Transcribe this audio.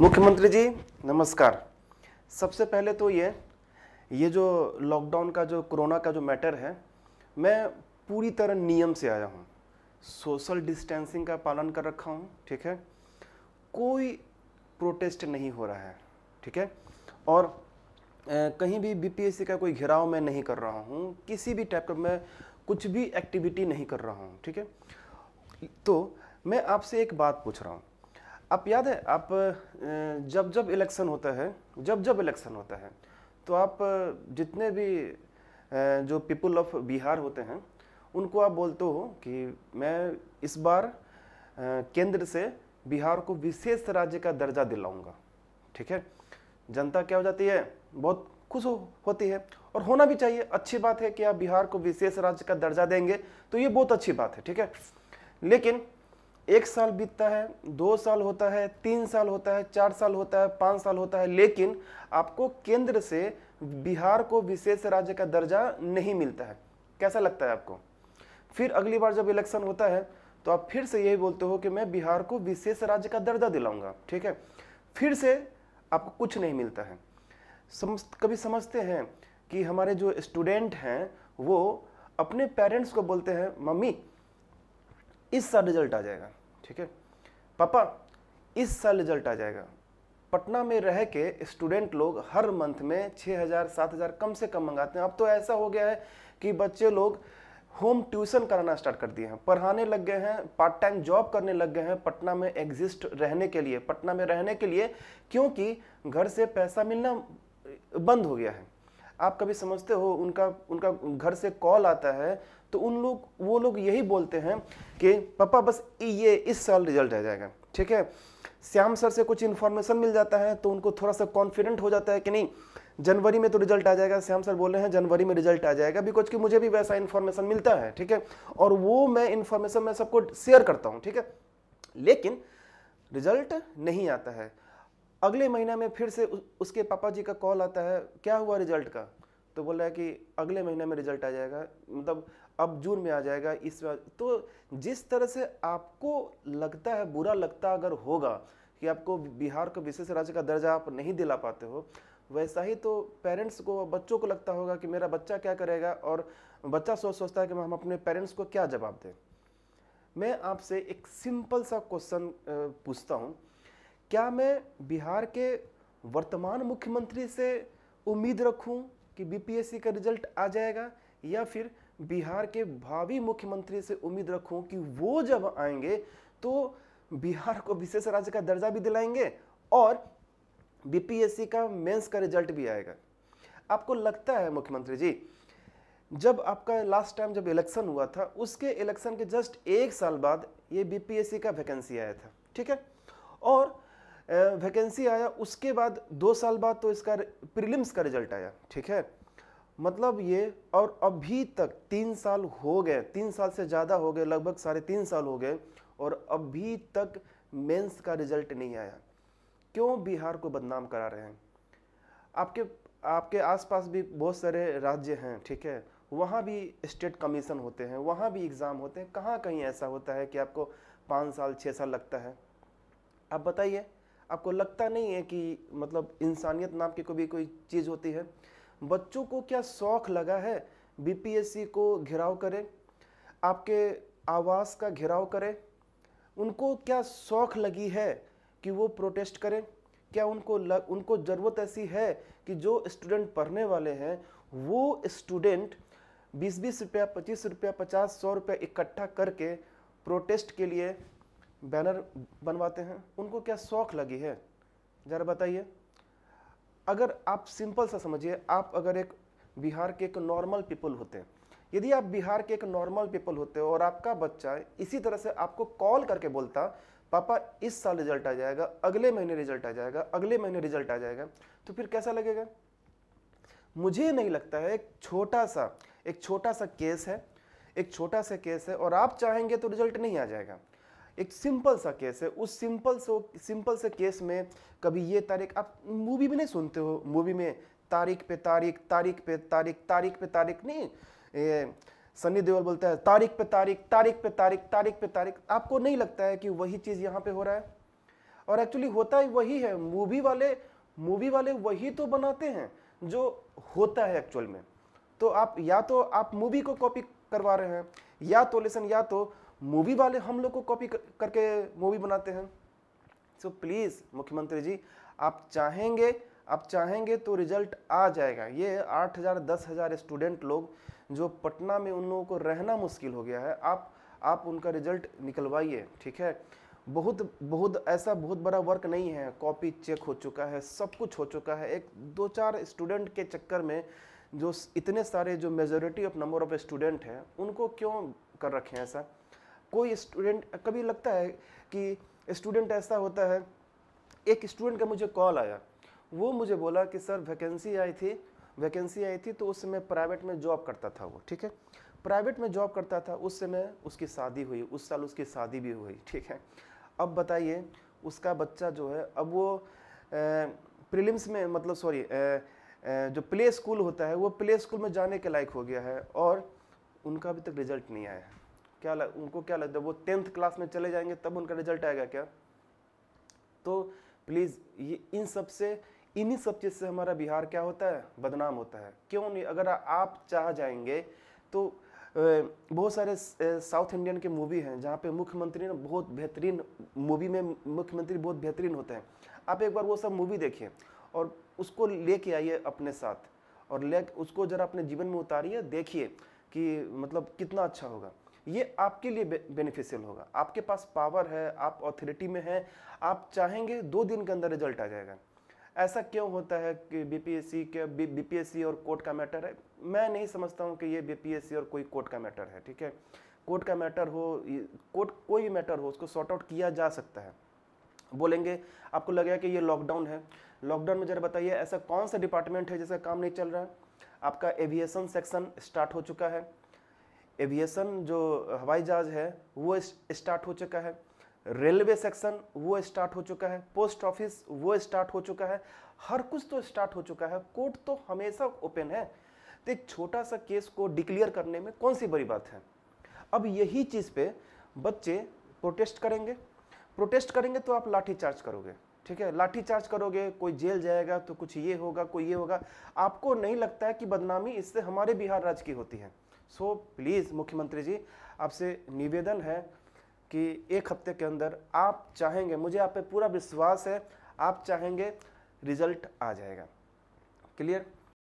मुख्यमंत्री जी नमस्कार सबसे पहले तो ये ये जो लॉकडाउन का जो कोरोना का जो मैटर है मैं पूरी तरह नियम से आया हूँ सोशल डिस्टेंसिंग का पालन कर रखा हूँ ठीक है कोई प्रोटेस्ट नहीं हो रहा है ठीक है और ए, कहीं भी बीपीएससी का कोई घेराव मैं नहीं कर रहा हूँ किसी भी टाइप का मैं कुछ भी एक्टिविटी नहीं कर रहा हूँ ठीक है तो मैं आपसे एक बात पूछ रहा हूँ आप याद है आप जब जब इलेक्शन होता है जब जब इलेक्शन होता है तो आप जितने भी जो पीपल ऑफ बिहार होते हैं उनको आप बोलते हो कि मैं इस बार केंद्र से बिहार को विशेष राज्य का दर्जा दिलाऊंगा ठीक है जनता क्या हो जाती है बहुत खुश हो, होती है और होना भी चाहिए अच्छी बात है कि आप बिहार को विशेष राज्य का दर्जा देंगे तो ये बहुत अच्छी बात है ठीक है लेकिन एक साल बीतता है दो साल होता है तीन साल होता है चार साल होता है पाँच साल होता है लेकिन आपको केंद्र से बिहार को विशेष राज्य का दर्जा नहीं मिलता है कैसा लगता है आपको फिर अगली बार जब इलेक्शन होता है तो आप फिर से यही बोलते हो कि मैं बिहार को विशेष राज्य का दर्जा दिलाऊंगा ठीक है फिर से आपको कुछ नहीं मिलता है समझ कभी समझते हैं कि हमारे जो स्टूडेंट हैं वो अपने पेरेंट्स को बोलते हैं मम्मी इस साल रिजल्ट आ जाएगा ठीक है पापा इस साल रिजल्ट आ जाएगा पटना में रह के स्टूडेंट लोग हर मंथ में छः हज़ार सात हज़ार कम से कम मंगाते हैं अब तो ऐसा हो गया है कि बच्चे लोग होम ट्यूशन कराना स्टार्ट कर दिए हैं पढ़ाने लग गए हैं पार्ट टाइम जॉब करने लग गए हैं पटना में एग्जिस्ट रहने के लिए पटना में रहने के लिए क्योंकि घर से पैसा मिलना बंद हो गया है आप कभी समझते हो उनका उनका घर से कॉल आता है तो उन लोग वो लोग यही बोलते हैं कि पापा बस ये इस साल रिजल्ट आ जाएगा ठीक है श्याम सर से कुछ इन्फॉर्मेशन मिल जाता है तो उनको थोड़ा सा कॉन्फिडेंट हो जाता है कि नहीं जनवरी में तो रिजल्ट आ जाएगा श्याम सर बोल रहे हैं जनवरी में रिजल्ट आ जाएगा बिकॉज कि मुझे भी वैसा इन्फॉर्मेशन मिलता है ठीक है और वो मैं इन्फॉर्मेशन मैं सबको शेयर करता हूँ ठीक है लेकिन रिजल्ट नहीं आता है अगले महीना में फिर से उसके पापा जी का कॉल आता है क्या हुआ रिजल्ट का तो बोल रहा है कि अगले महीने में रिजल्ट आ जाएगा मतलब अब जून में आ जाएगा इस तो जिस तरह से आपको लगता है बुरा लगता अगर होगा कि आपको बिहार को विशेष राज्य का दर्जा आप नहीं दिला पाते हो वैसा ही तो पेरेंट्स को बच्चों को लगता होगा कि मेरा बच्चा क्या करेगा और बच्चा सोच सोचता है कि हम अपने पेरेंट्स को क्या जवाब दें मैं आपसे एक सिंपल सा क्वेश्चन पूछता हूँ क्या मैं बिहार के वर्तमान मुख्यमंत्री से उम्मीद रखूँ कि बीपीएससी का रिजल्ट आ जाएगा या फिर बिहार के भावी मुख्यमंत्री से उम्मीद रखूं कि वो जब आएंगे तो बिहार को विशेष राज्य का दर्जा भी दिलाएंगे और बीपीएससी का मेंस का रिजल्ट भी आएगा आपको लगता है मुख्यमंत्री जी जब आपका लास्ट टाइम जब इलेक्शन हुआ था उसके इलेक्शन के जस्ट एक साल बाद ये बीपीएससी का वैकेंसी आया था ठीक है और वैकेंसी आया उसके बाद दो साल बाद तो इसका प्रीलिम्स का रिजल्ट आया ठीक है मतलब ये और अभी तक तीन साल हो गए तीन साल से ज़्यादा हो गए लगभग साढ़े तीन साल हो गए और अभी तक मेंस का रिजल्ट नहीं आया क्यों बिहार को बदनाम करा रहे हैं आपके आपके आसपास भी बहुत सारे राज्य हैं ठीक है वहाँ भी स्टेट कमीशन होते हैं वहाँ भी एग्ज़ाम होते हैं कहाँ कहीं ऐसा होता है कि आपको पाँच साल छः साल लगता है आप बताइए आपको लगता नहीं है कि मतलब इंसानियत नाम की कभी कोई चीज़ होती है बच्चों को क्या शौक लगा है बीपीएससी को घिराव करें आपके आवास का घिराव करें उनको क्या शौक लगी है कि वो प्रोटेस्ट करें क्या उनको लग, उनको ज़रूरत ऐसी है कि जो स्टूडेंट पढ़ने वाले हैं वो स्टूडेंट बीस बीस रुपया पच्चीस रुपया पचास सौ रुपया इकट्ठा करके प्रोटेस्ट के लिए बैनर बनवाते हैं उनको क्या शौक लगी है ज़रा बताइए अगर आप सिंपल सा समझिए आप अगर एक बिहार के एक नॉर्मल पीपल होते हैं यदि आप बिहार के एक नॉर्मल पीपल होते हो और आपका बच्चा इसी तरह से आपको कॉल करके बोलता पापा इस साल रिजल्ट आ जाएगा अगले महीने रिजल्ट आ जाएगा अगले महीने रिजल्ट आ जाएगा तो फिर कैसा लगेगा मुझे नहीं लगता है एक छोटा सा एक छोटा सा केस है एक छोटा सा केस है और आप चाहेंगे तो रिजल्ट नहीं आ जाएगा एक सिंपल सा केस है उस सिंपल से सिंपल से केस में कभी ये तारीख आप मूवी में नहीं सुनते हो मूवी में तारीख पे तारीख तारीख पे तारीख तारीख पे तारीख नहीं ये सनी देओल बोलता है तारीख पे तारीख तारीख पे तारीख तारीख पे तारीख आपको नहीं लगता है कि वही चीज़ यहाँ पे हो रहा है और एक्चुअली होता ही वही है मूवी वाले मूवी वाले वही तो बनाते हैं जो होता है एक्चुअल में तो आप या तो आप मूवी को कॉपी करवा रहे हैं या तो लेसन या तो मूवी वाले हम लोग को कॉपी कर, करके मूवी बनाते हैं सो so, प्लीज़ मुख्यमंत्री जी आप चाहेंगे आप चाहेंगे तो रिजल्ट आ जाएगा ये आठ हज़ार दस हज़ार स्टूडेंट लोग जो पटना में उन लोगों को रहना मुश्किल हो गया है आप आप उनका रिजल्ट निकलवाइए ठीक है बहुत बहुत ऐसा बहुत बड़ा वर्क नहीं है कॉपी चेक हो चुका है सब कुछ हो चुका है एक दो चार स्टूडेंट के चक्कर में जो इतने सारे जो majority of number of student हैं उनको क्यों कर रखे हैं ऐसा कोई स्टूडेंट कभी लगता है कि स्टूडेंट ऐसा होता है एक स्टूडेंट का मुझे कॉल आया वो मुझे बोला कि सर वैकेंसी आई थी वैकेंसी आई थी तो उस समय प्राइवेट में जॉब करता था वो ठीक है प्राइवेट में जॉब करता था उस समय उसकी शादी हुई उस साल उसकी शादी भी हुई ठीक है अब बताइए उसका बच्चा जो है अब वो प्रीलिम्स में मतलब सॉरी जो प्ले स्कूल होता है वो प्ले स्कूल में जाने के लायक हो गया है और उनका अभी तक रिजल्ट नहीं आया है क्या लग, उनको क्या लगता है वो टेंथ क्लास में चले जाएंगे तब उनका रिजल्ट आएगा क्या तो प्लीज़ ये इन सब से इन्हीं सब चीज़ से हमारा बिहार क्या होता है बदनाम होता है क्यों नहीं अगर आप चाह जाएंगे तो बहुत सारे साउथ इंडियन के मूवी हैं जहाँ पे मुख्यमंत्री ना बहुत बेहतरीन मूवी में मुख्यमंत्री बहुत बेहतरीन होते हैं आप एक बार वो सब मूवी देखिए और उसको लेके आइए अपने साथ और ले उसको ज़रा अपने जीवन में उतारिए देखिए कि मतलब कितना अच्छा होगा ये आपके लिए बेनिफिशियल होगा आपके पास पावर है आप ऑथोरिटी में हैं आप चाहेंगे दो दिन के अंदर रिजल्ट आ जाएगा ऐसा क्यों होता है कि बीपीएससी के बीपीएससी और कोर्ट का मैटर है मैं नहीं समझता हूँ कि ये बीपीएससी और कोई कोर्ट का मैटर है ठीक है कोर्ट का मैटर हो कोर्ट कोई भी मैटर हो उसको सॉर्ट आउट किया जा सकता है बोलेंगे आपको लगेगा कि ये लॉकडाउन है लॉकडाउन में जरा बताइए ऐसा कौन सा डिपार्टमेंट है जिसका काम नहीं चल रहा है आपका एविएशन सेक्शन स्टार्ट हो चुका है एविएशन जो हवाई जहाज है वो स्टार्ट हो चुका है रेलवे सेक्शन वो स्टार्ट हो चुका है पोस्ट ऑफिस वो स्टार्ट हो चुका है हर कुछ तो स्टार्ट हो चुका है कोर्ट तो हमेशा ओपन है तो एक छोटा सा केस को डिक्लेयर करने में कौन सी बड़ी बात है अब यही चीज़ पे बच्चे प्रोटेस्ट करेंगे प्रोटेस्ट करेंगे तो आप लाठी चार्ज करोगे ठीक है लाठी चार्ज करोगे कोई जेल जाएगा तो कुछ ये होगा कोई ये होगा आपको नहीं लगता है कि बदनामी इससे हमारे बिहार राज्य की होती है सो प्लीज़ मुख्यमंत्री जी आपसे निवेदन है कि एक हफ्ते के अंदर आप चाहेंगे मुझे आप पे पूरा विश्वास है आप चाहेंगे रिजल्ट आ जाएगा क्लियर